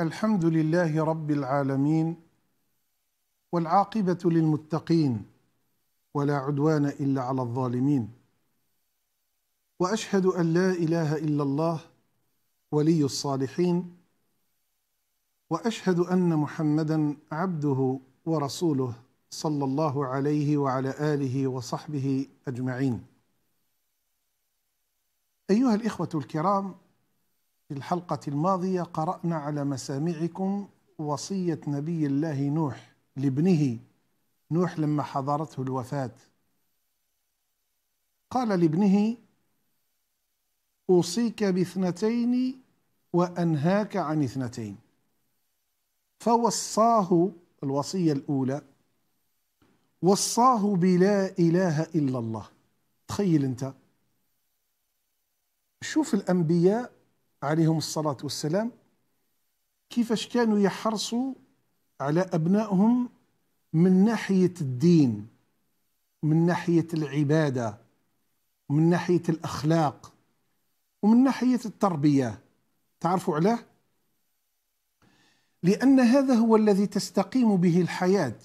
الحمد لله رب العالمين والعاقبة للمتقين ولا عدوان إلا على الظالمين وأشهد أن لا إله إلا الله ولي الصالحين وأشهد أن محمدا عبده ورسوله صلى الله عليه وعلى آله وصحبه أجمعين أيها الإخوة الكرام في الحلقة الماضية قرأنا على مسامعكم وصية نبي الله نوح لابنه نوح لما حضرته الوفاة قال لابنه أوصيك باثنتين وأنهاك عن اثنتين فوصاه الوصية الأولى وصاه بلا إله إلا الله تخيل أنت شوف الأنبياء عليهم الصلاة والسلام كيفاش كانوا يحرصوا على أبنائهم من ناحية الدين من ناحية العبادة من ناحية الأخلاق ومن ناحية التربية تعرفوا علاه؟ لأن هذا هو الذي تستقيم به الحياة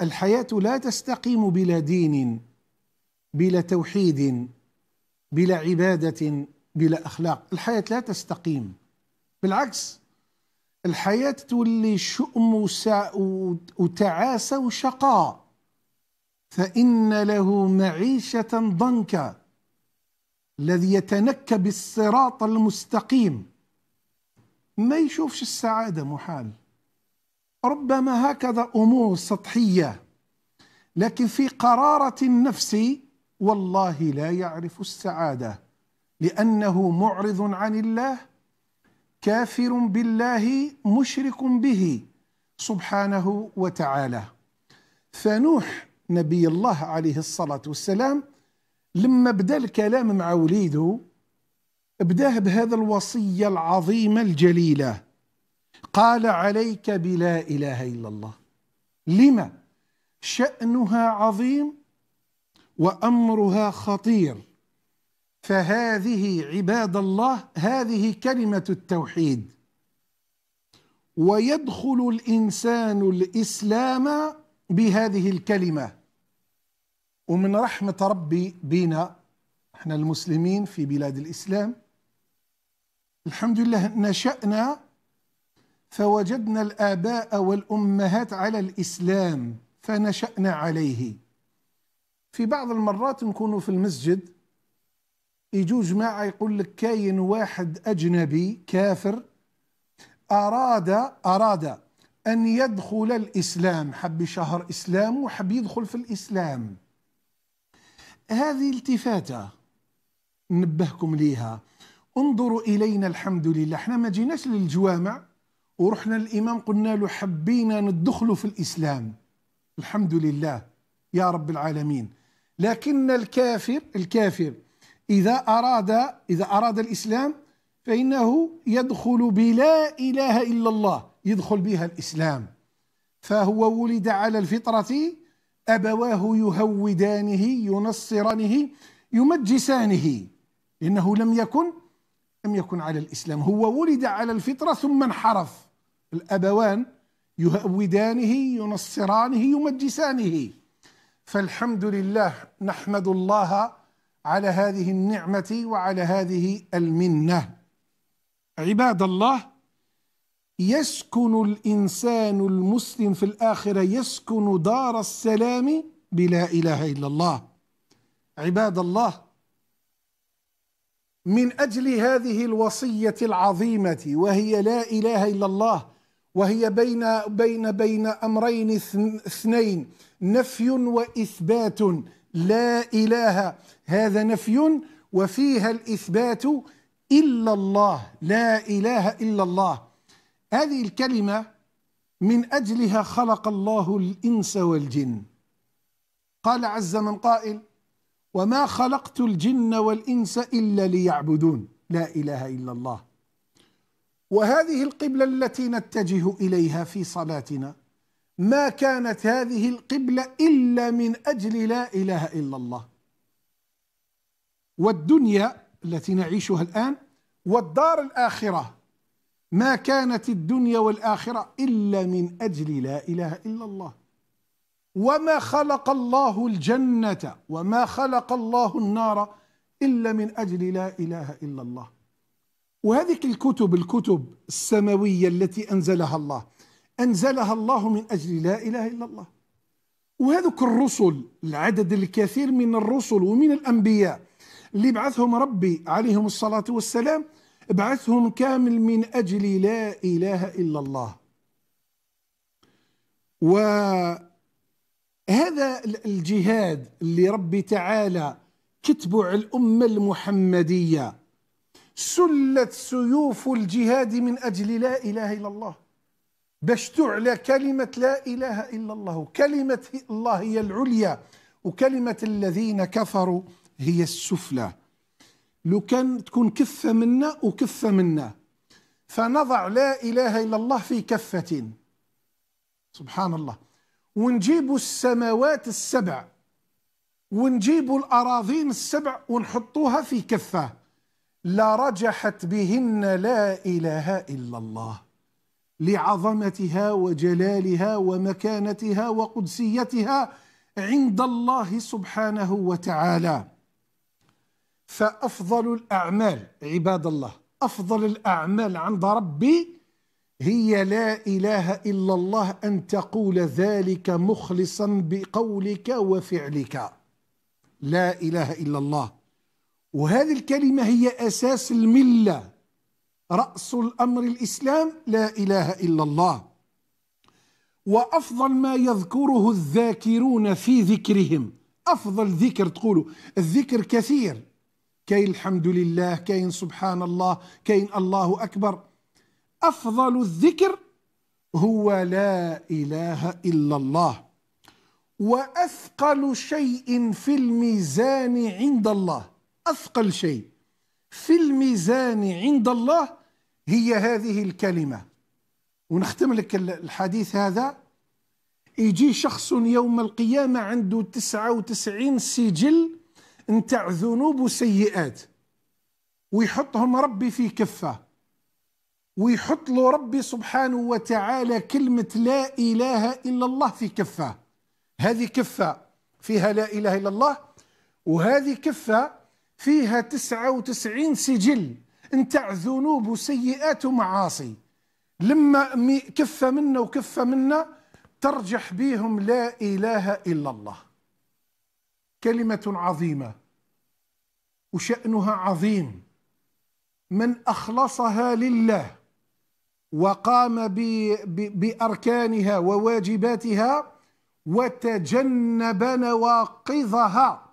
الحياة لا تستقيم بلا دين بلا توحيد بلا عبادة بلا أخلاق الحياة لا تستقيم بالعكس الحياة تولي شؤم وتعاسة وشقاء فإن له معيشة ضنكا الذي يتنكى بالصراط المستقيم ما يشوفش السعادة محال ربما هكذا أمور سطحية لكن في قرارة النفس والله لا يعرف السعاده لأنه معرض عن الله كافر بالله مشرك به سبحانه وتعالى فنوح نبي الله عليه الصلاة والسلام لما بدا الكلام مع وليده بداه بهذا الوصية العظيمة الجليلة قال عليك بلا إله إلا الله لما شأنها عظيم وأمرها خطير فهذه عباد الله هذه كلمة التوحيد ويدخل الإنسان الإسلام بهذه الكلمة ومن رحمة ربي بنا احنا المسلمين في بلاد الإسلام الحمد لله نشأنا فوجدنا الآباء والأمهات على الإسلام فنشأنا عليه في بعض المرات نكون في المسجد يجوا جماعة يقول لك كاين واحد أجنبي كافر أراد أراد أن يدخل الإسلام حب شهر إسلام وحب يدخل في الإسلام هذه التفاتة نبهكم ليها انظروا إلينا الحمد لله احنا ما جيناش للجوامع ورحنا الإمام قلنا له حبينا ندخلوا في الإسلام الحمد لله يا رب العالمين لكن الكافر الكافر إذا أراد إذا أراد الإسلام فإنه يدخل بلا إله إلا الله يدخل بها الإسلام فهو ولد على الفطرة أبواه يهودانه ينصرانه يمجسانه إنه لم يكن لم يكن على الإسلام هو ولد على الفطرة ثم انحرف الأبوان يهودانه ينصرانه يمجسانه فالحمد لله نحمد الله على هذه النعمة وعلى هذه المنة عباد الله يسكن الإنسان المسلم في الآخرة يسكن دار السلام بلا إله إلا الله عباد الله من أجل هذه الوصية العظيمة وهي لا إله إلا الله وهي بين بين بين أمرين اثنين نفي وإثبات لا إله هذا نفي وفيها الإثبات إلا الله لا إله إلا الله هذه الكلمة من أجلها خلق الله الإنس والجن قال عز من قائل وما خلقت الجن والإنس إلا ليعبدون لا إله إلا الله وهذه القبلة التي نتجه إليها في صلاتنا ما كانت هذه القبلة إلا من أجل لا إله إلا الله والدنيا التي نعيشها الآن والدار الآخرة ما كانت الدنيا والآخرة إلا من أجل لا إله إلا الله وما خلق الله الجنة وما خلق الله النار إلا من أجل لا إله إلا الله وهذه الكتب الكتب السماوية التي أنزلها الله أنزلها الله من أجل لا إله إلا الله وهذوك الرسل العدد الكثير من الرسل ومن الأنبياء اللي بعثهم ربي عليهم الصلاة والسلام بعثهم كامل من أجل لا إله إلا الله وهذا الجهاد اللي ربي تعالى كتبه على الأمة المحمدية سلت سيوف الجهاد من أجل لا إله إلا الله باش تعلى كلمة لا إله إلا الله كلمة الله هي العليا وكلمة الذين كفروا هي السفلى لو كان تكون كفة منا وكفة منا فنضع لا إله إلا الله في كفة سبحان الله ونجيب السماوات السبع ونجيب الأراضين السبع ونحطوها في كفة لرجحت بهن لا إله إلا الله لعظمتها وجلالها ومكانتها وقدسيتها عند الله سبحانه وتعالى فأفضل الأعمال عباد الله أفضل الأعمال عند ربي هي لا إله إلا الله أن تقول ذلك مخلصا بقولك وفعلك لا إله إلا الله وهذه الكلمة هي أساس الملة رأس الأمر الإسلام لا إله إلا الله وأفضل ما يذكره الذاكرون في ذكرهم أفضل ذكر تقولوا الذكر كثير كاين الحمد لله كاين سبحان الله كاين الله أكبر أفضل الذكر هو لا إله إلا الله وأثقل شيء في الميزان عند الله أثقل شيء في الميزان عند الله هي هذه الكلمة ونختم لك الحديث هذا يجي شخص يوم القيامة عنده تسعة وتسعين سجل نتاع ذنوب وسيئات ويحطهم ربي في كفة ويحط له ربي سبحانه وتعالى كلمة لا إله إلا الله في كفة هذه كفة فيها لا إله إلا الله وهذه كفة فيها تسعة وتسعين سجل نتاع ذنوب وسيئات ومعاصي لما كفة منا وكفة منا ترجح بهم لا إله إلا الله كلمة عظيمة وشأنها عظيم من أخلصها لله وقام بأركانها وواجباتها وتجنب نواقضها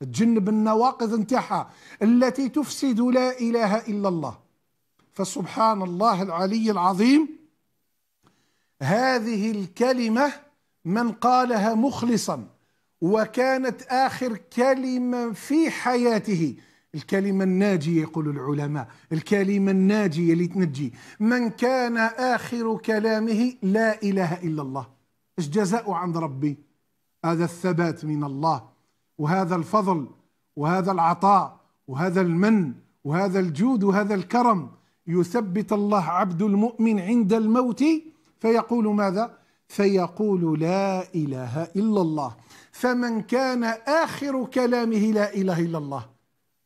تجنب النواقض نتاعها التي تفسد لا إله إلا الله فسبحان الله العلي العظيم هذه الكلمة من قالها مخلصا وكانت آخر كلمة في حياته الكلمة الناجية يقول العلماء الكلمة الناجية اللي تنجي من كان آخر كلامه لا إله إلا الله إيش جزاء عند ربي هذا الثبات من الله وهذا الفضل وهذا العطاء وهذا المن وهذا الجود وهذا الكرم يثبت الله عبد المؤمن عند الموت فيقول ماذا فيقول لا اله الا الله فمن كان اخر كلامه لا اله الا الله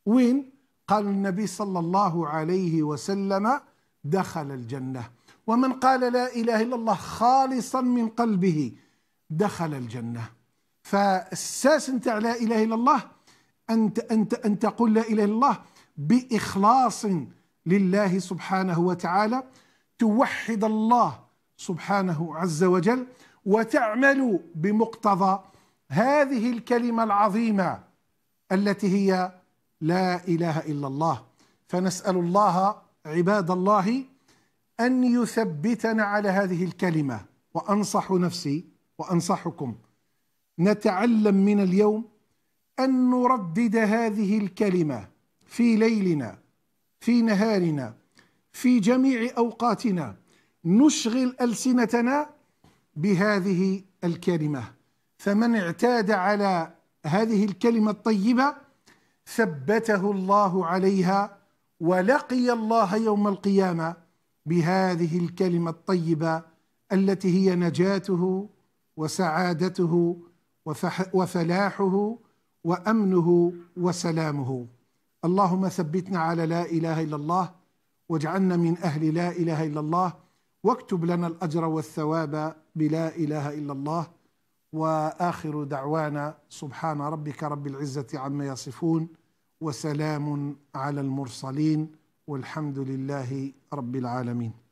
وين قال النبي صلى الله عليه وسلم دخل الجنه ومن قال لا اله الا الله خالصا من قلبه دخل الجنه فالساس نتاع لا اله الا الله ان ان ان تقول لا اله الا الله باخلاص لله سبحانه وتعالى توحد الله سبحانه عز وجل وتعمل بمقتضى هذه الكلمه العظيمه التي هي لا اله الا الله فنسال الله عباد الله ان يثبتنا على هذه الكلمه وانصح نفسي وانصحكم نتعلم من اليوم أن نردد هذه الكلمة في ليلنا في نهارنا في جميع أوقاتنا نشغل ألسنتنا بهذه الكلمة فمن اعتاد على هذه الكلمة الطيبة ثبته الله عليها ولقي الله يوم القيامة بهذه الكلمة الطيبة التي هي نجاته وسعادته وفلاحه وامنه وسلامه اللهم ثبتنا على لا اله الا الله واجعلنا من اهل لا اله الا الله واكتب لنا الاجر والثواب بلا اله الا الله واخر دعوانا سبحان ربك رب العزه عما يصفون وسلام على المرسلين والحمد لله رب العالمين